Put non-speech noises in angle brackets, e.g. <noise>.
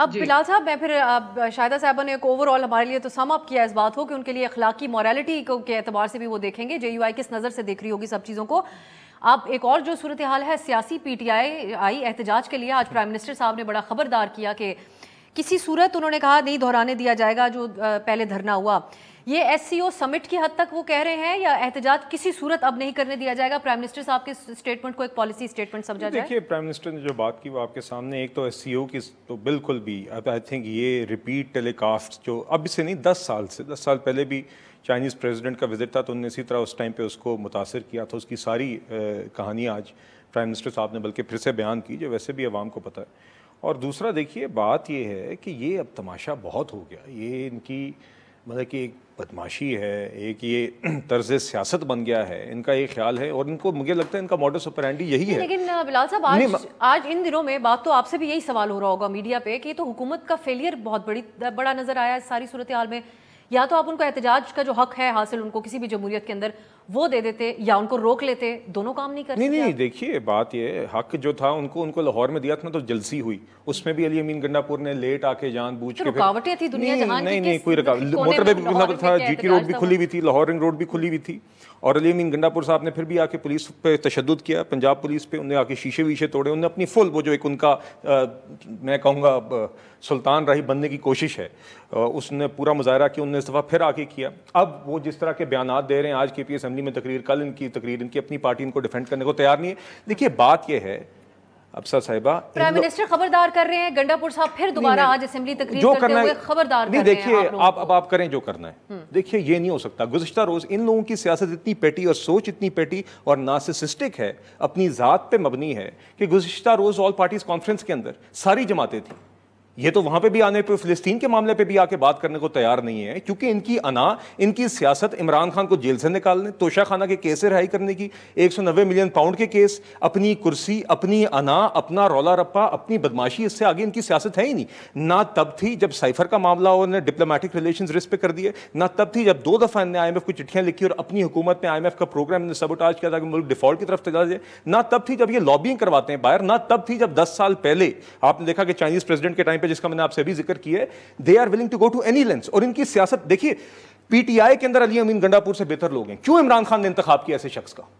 अब बिलाल साहब मैं फिर शाहिदा साहबा ने एक ओवरऑल हमारे लिए तो सम अप किया इस बात को कि उनके लिए अखलाकी मॉरलिटी के एतबार से भी वो देखेंगे जे यू आई किस नज़र से देख रही होगी सब चीज़ों को अब एक और जो सूरत हाल है सियासी पी टी आई आई एहतजाज के लिए आज प्राइम मिनिस्टर साहब ने बड़ा खबरदार किया कि किसी सूरत उन्होंने कहा नहीं दोहराने दिया जाएगा जो पहले धरना हुआ ये एस समिट की हद तक वो कह रहे हैं या एहतजाज किसी सूरत अब नहीं करने दिया जाएगा प्राइम मिनिस्टर साहब के स्टेटमेंट को एक पॉलिसी स्टेटमेंट समझा जाए देखिए प्राइम मिनिस्टर ने जो बात की वो आपके सामने एक तो एस की तो बिल्कुल भी आई थिंक ये रिपीट टेलीकास्ट जो अब से नहीं दस साल से दस साल पहले भी चाइनीज़ प्रेसिडेंट का विजिट था तो उन्होंने इसी तरह उस टाइम पे उसको मुतासर किया था उसकी सारी कहानी आज प्राइम मिनिस्टर साहब ने बल्कि फिर से बयान की जो वैसे भी आवाम को पता है और दूसरा देखिए बात यह है कि ये अब तमाशा बहुत हो गया ये इनकी मतलब कि एक बदमाशी है एक ये <clears throat> तर्ज सियासत बन गया है इनका ये ख्याल है और इनको मुझे लगता है इनका मॉडल ऑपरेंडी यही है लेकिन बिलाल साहब आज आज इन दिनों में बात तो आपसे भी यही सवाल हो रहा होगा मीडिया पे कि तो हुकूमत का फेलियर बहुत बड़ी बड़ा नजर आया इस सारी सूरत हाल में या तो आप उनको एहतजाज का जो हक है हासिल उनको किसी भी जमहूरियत के अंदर वो दे देते या उनको रोक लेते दोनों काम नहीं करते नहीं नहीं देखिए बात ये हक जो था उनको उनको लाहौर में दिया था ना तो जलसी हुई उसमें भी अली अमीन गंडापुर ने लेट आके जान बूझ तो के रुकावटें थी दुनिया नहीं नहीं, नहीं कोई रुकावट मोटरवे भी खुला था जीटी रोड भी खुली हुई थी लाहौर रिंग रोड भी खुली हुई थी और अली अमीन गंडापुर साहब ने फिर भी आके पुलिस पे तशद किया पंजाब पुलिस पे उन्हें आके शीशे वीशे तोड़े उन्हें अपनी फुल वो जो एक उनका मैं कहूँगा सुल्तान राही बनने की कोशिश है उसने पूरा मुजाहरा किया उनने इस दफ़ा फिर आगे किया अब वो जिस तरह के बयान दे रहे हैं आज के पी असम्बली में तकरीर कल इनकी तकरीर इनकी अपनी पार्टी इनको डिफेंड करने को तैयार नहीं है देखिए बात यह है अफसर साहिबा प्राइम मिनिस्टर खबरदार कर रहे हैं गंडापुर साहब फिर दोबारा आज असेंबली तकरीर जो करते हुए खबरदार नहीं देखिए आप अब आप करें जो करना है हम्म। देखिए ये नहीं हो सकता गुजशत रोज इन लोगों की सियासत इतनी पेटी और सोच इतनी पेटी और नासिसिस्टिक है अपनी जात पे मबनी है कि गुजशत रोज ऑल पार्टीज कॉन्फ्रेंस के अंदर सारी जमातें थी ये तो वहां पे भी आने पे फिलिस्तीन के मामले पे भी आके बात करने को तैयार नहीं है क्योंकि इनकी अना इनकी सियासत इमरान खान को जेल से निकालने तोशा खाना के केस से रिहाई करने की 190 मिलियन पाउंड के केस अपनी कुर्सी अपनी अना अपना रौला रप्पा अपनी बदमाशी इससे आगे इनकी सियासत है ही नहीं ना तब थी जब साइफर का मामला उन्होंने डिप्लोमेटिक रिलेशन रिस्क पे कर दिए ना तब थी जब दो दफा इनने आई को चिट्ठियां लिखी और अपनी हुकूमत में आई का प्रोग्राम सब सबोटाज किया ताकि मुल्क डिफॉल्ट की तरफ चला जाए ना तब थी जब ये लॉबिंग करवाते हैं बाहर ना तब थी जब दस साल पहले आपने देखा कि चाइनीज प्रेसिडेंट के टाइम पे जिसका मैंने आपसे अभी जिक्र किया है they are willing to go to any lengths और इनकी सियासत देखिए पीटीआई के अंदर अली अमीन गंडापुर से बेहतर लोग हैं क्यों इमरान खान ने इंतखा किया ऐसे शख्स का